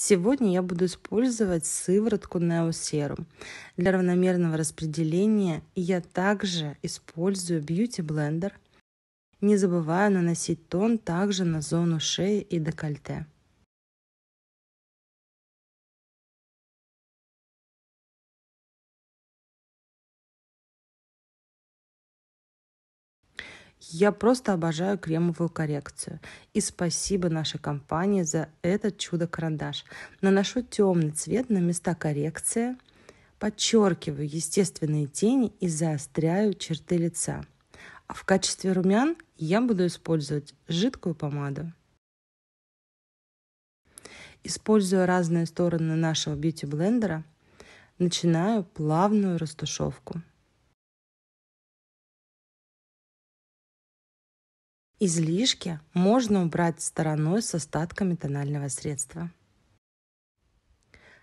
Сегодня я буду использовать сыворотку Неосерум для равномерного распределения. я также использую Beauty Blender. Не забываю наносить тон также на зону шеи и декольте. Я просто обожаю кремовую коррекцию. И спасибо нашей компании за этот чудо-карандаш. Наношу темный цвет на места коррекции, подчеркиваю естественные тени и заостряю черты лица. А в качестве румян я буду использовать жидкую помаду. Используя разные стороны нашего бьюти-блендера, начинаю плавную растушевку. Излишки можно убрать стороной с остатками тонального средства.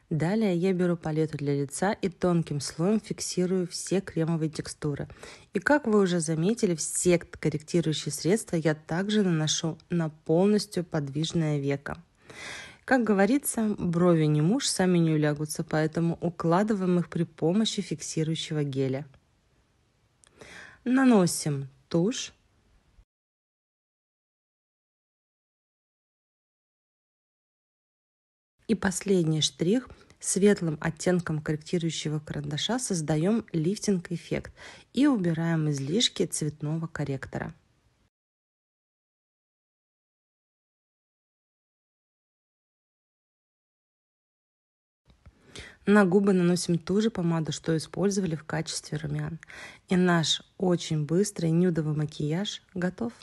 Далее я беру палету для лица и тонким слоем фиксирую все кремовые текстуры. И как вы уже заметили, все корректирующие средства я также наношу на полностью подвижное веко. Как говорится, брови не муж, сами не улягутся, поэтому укладываем их при помощи фиксирующего геля. Наносим тушь И последний штрих – светлым оттенком корректирующего карандаша создаем лифтинг-эффект и убираем излишки цветного корректора. На губы наносим ту же помаду, что использовали в качестве румян. И наш очень быстрый нюдовый макияж готов.